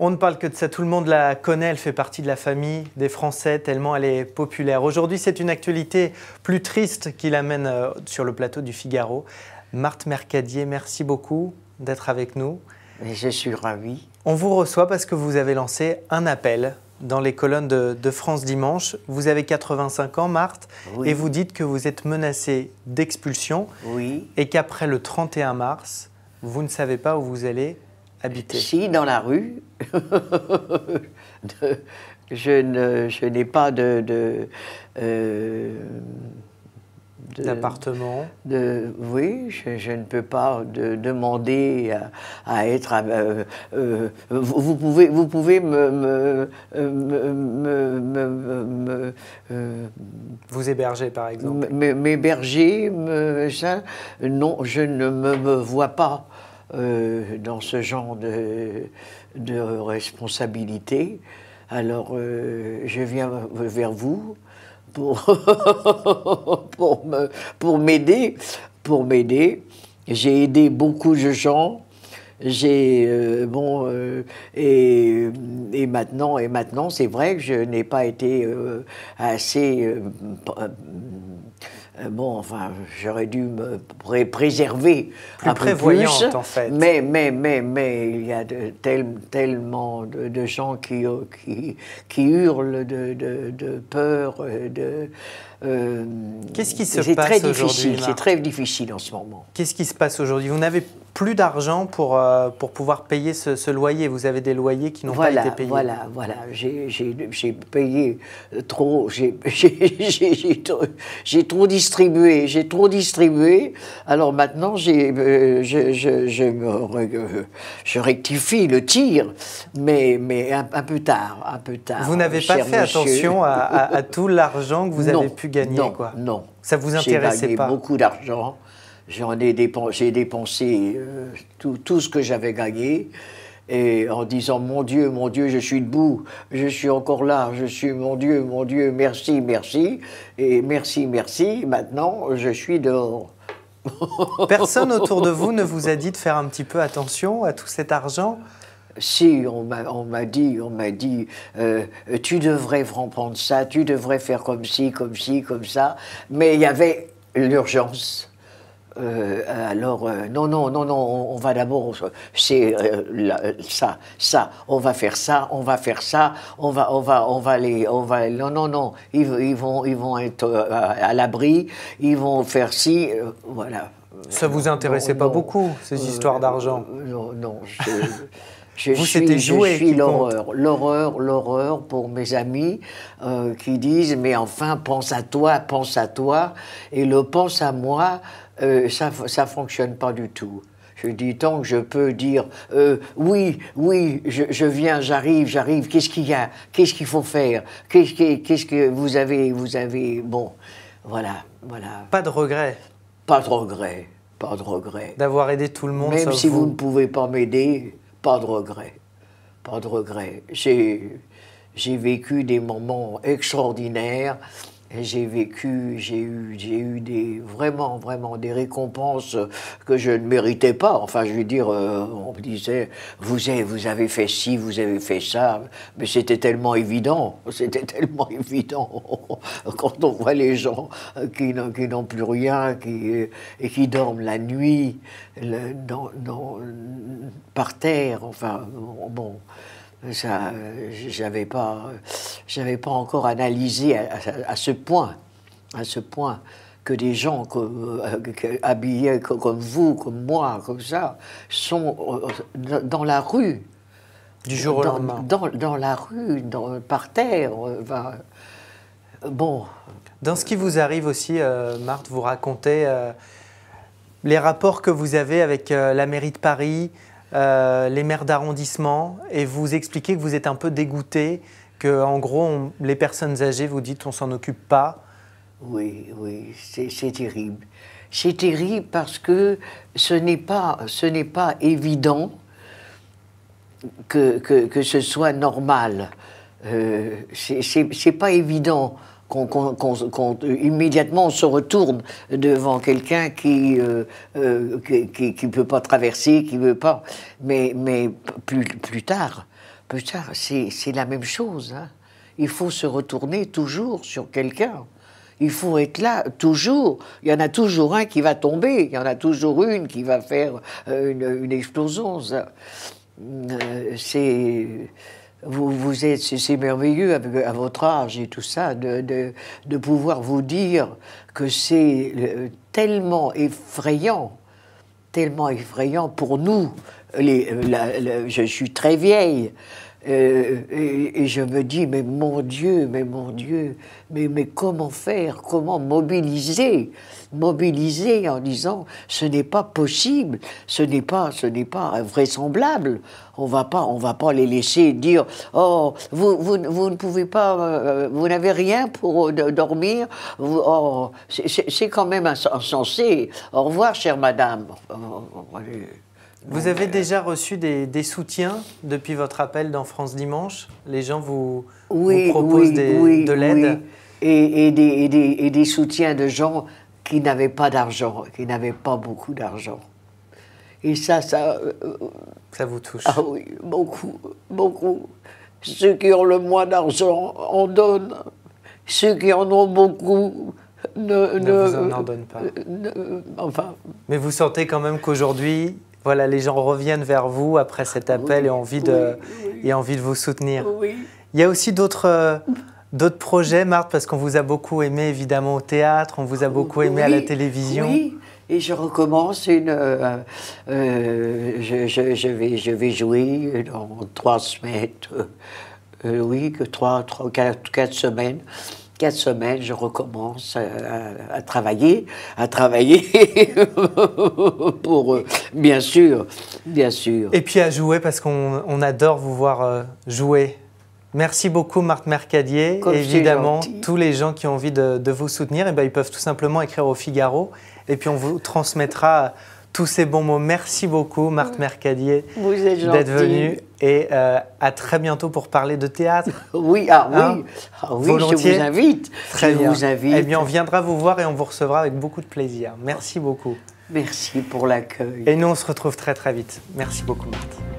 On ne parle que de ça, tout le monde la connaît, elle fait partie de la famille des Français, tellement elle est populaire. Aujourd'hui, c'est une actualité plus triste qui l'amène euh, sur le plateau du Figaro. Marthe Mercadier, merci beaucoup d'être avec nous. je suis ravi. On vous reçoit parce que vous avez lancé un appel dans les colonnes de, France Dimanche. Vous avez 85 ans, Marthe, et vous dites que vous êtes menacée d'expulsion et qu'après le 31 mars, vous ne savez pas où vous allez si, dans la rue. je, ne, je n'ai pas de. Euh, d'appartement. De, oui, je, ne peux pas demander à, être. Euh, euh, vous pouvez, vous pouvez me, me, me vous héberger, par exemple. M'héberger, ça. Non, je ne me, vois pas euh, dans ce genre de, de responsabilité. Alors, euh, je viens vers vous pour, pour, me, pour m'aider. Pour m'aider. J'ai aidé beaucoup de gens. J'ai euh, bon et, et, maintenant et maintenant c'est vrai que je n'ai pas été assez euh, bon, enfin, j'aurais dû me préserver plus un en fait. Mais, mais, mais, mais il y a de, tellement de, gens euh, qui, qui, hurlent de, peur, euh, de... Qu'est-ce qui se passe aujourd'hui C'est très difficile en ce moment. Qu'est-ce qui se passe aujourd'hui Vous n'avez plus d'argent pour, euh, pour pouvoir payer ce, loyer. Vous avez des loyers qui n'ont pas été payés. Voilà, voilà. J'ai payé euh, trop, j'ai trop, distribué, j'ai trop distribué. Alors maintenant, j'ai euh, je, je, je, me, je, rectifie le tir, mais, mais un, peu tard, un peu tard. Vous n'avez pas fait attention à, à, tout l'argent que vous avez pu gagner, non, quoi. Non, ça vous intéressait pas. J'ai gagné beaucoup d'argent J'en ai dépensé, j'ai dépensé euh, tout, tout, ce que j'avais gagné. Et en disant Mon Dieu, mon Dieu, je suis debout, je suis encore là, je suis mon Dieu, mon Dieu, merci, merci. Et merci, merci, maintenant je suis dehors. Personne autour de vous ne vous a dit de faire un petit peu attention à tout cet argent si, on m'a dit, on m'a dit, euh, tu devrais prendre ça, tu devrais faire comme ci, comme ci, comme ça. Mais il y avait l'urgence. Euh, euh, alors, euh, non, non, non, non, on, va d'abord, c'est ça, ça, on va faire ça, on va faire ça, on va, on va, on va on va, non, non, non, ils, vont, ils vont être à, l'abri, ils vont faire ci, voilà. Ça vous intéressait pas beaucoup, ces histoires d'argent Non, non, Je suis, l'horreur, l'horreur, l'horreur pour mes amis euh, qui disent mais enfin pense à toi, pense à toi et le pense à moi, euh, ça ça fonctionne pas du tout. Je dis tant que je peux dire euh, oui, oui, je, viens, j'arrive, j'arrive. Qu'est-ce qu'il y a Qu'est-ce qu'il faut faire Qu'est-ce que vous avez Vous avez bon, voilà, voilà. Pas de regret. Pas de regret. Pas de regret. D'avoir aidé tout le monde. Même si vous ne pouvez pas m'aider, pas de regret. Pas de regret. J'ai, j'ai vécu des moments extraordinaires. J'ai vécu, j'ai eu, j'ai eu des, vraiment, vraiment des récompenses que je ne méritais pas. Enfin, je veux dire, euh, on me disait, vous avez, vous avez fait ci, vous avez fait ça. Mais c'était tellement évident, c'était tellement évident. Quand on voit les gens qui n'ont, plus rien qui, et qui dorment la nuit dans, dans, par terre. Enfin, bon, ça, j'avais pas, j'avais pas encore analysé à, ce point, à ce point que des gens euh, habillés comme vous, comme moi, comme ça, sont euh, dans la rue. Du jour au lendemain. Dans, la rue, dans, par terre. Euh, bon. Dans ce qui vous arrive aussi, Marthe, vous racontez les rapports que vous avez avec la mairie de Paris, euh, les maires d'arrondissement et vous expliquez que vous êtes un peu dégoûté, que en gros, les personnes âgées, vous dites, on s'en occupe pas. Oui, oui, c'est terrible. C'est terrible parce que ce n'est pas, ce n'est pas évident que, que, que, ce soit normal. Euh, c'est pas évident qu'on, euh, immédiatement on se retourne devant quelqu'un qui ne euh, euh, qui, peut pas traverser, qui veut pas. Mais, mais plus, plus tard, plus tard, c'est, c'est la même chose. Hein. Il faut se retourner toujours sur quelqu'un. Il faut être là toujours. Il y en a toujours un qui va tomber. Il y en a toujours une qui va faire une, explosion. c'est vous, êtes, c'est merveilleux à votre âge et tout ça, de, pouvoir vous dire que c'est euh, tellement effrayant, tellement effrayant pour nous. Euh, je suis très vieille, euh, et, et, je me dis, mais mon Dieu, mais mon Dieu, mais, mais comment faire, comment mobiliser, mobiliser en disant, ce n'est pas possible, ce n'est pas, ce n'est pas vraisemblable. On va pas, on va pas les laisser dire, oh, vous, vous, vous ne pouvez pas, euh, vous n'avez rien pour euh, dormir. Oh, c'est quand même insensé. Au revoir, chère madame. Vous avez euh, déjà reçu des, soutiens depuis votre appel dans France Dimanche Les gens vous, proposent de l'aide et, et, des, et, des, soutiens de gens qui n'avaient pas d'argent, qui n'avaient pas beaucoup d'argent. Et ça, ça. Euh, euh, ça vous touche Ah oui, beaucoup, beaucoup. Ceux qui ont le moins d'argent en donnent. Ceux qui en ont beaucoup ne. donnent pas. enfin. Mais vous sentez quand même qu'aujourd'hui, voilà, les gens reviennent vers vous après cet appel et, envie de, envie de vous soutenir. Il y a aussi d'autres euh, d'autres projets, Marthe, parce qu'on vous a beaucoup aimé évidemment au théâtre, on vous a beaucoup aimé à la télévision. Oui, et je recommence une. Euh, euh, je, vais, je vais jouer dans trois semaines, oui, trois, trois, quatre semaines quatre semaines, je recommence à, travailler, à travailler pour eux. bien sûr, bien sûr. Et puis à jouer parce qu'on adore vous voir euh, jouer. Merci beaucoup Marthe Mercadier. Évidemment, tous les gens qui ont envie de, vous soutenir, et eh ben ils peuvent tout simplement écrire au Figaro et puis on vous transmettra tous ces bons mots. Merci beaucoup, Marthe Mercadier, d'être venue. Et euh, à très bientôt pour parler de théâtre. Oui, ah, hein? ah oui, je vous invite. Très bien. Eh bien, on viendra vous voir et on vous recevra avec beaucoup de plaisir. Merci beaucoup. Merci pour l'accueil. Et nous, on se retrouve très très vite. Merci beaucoup, Marthe.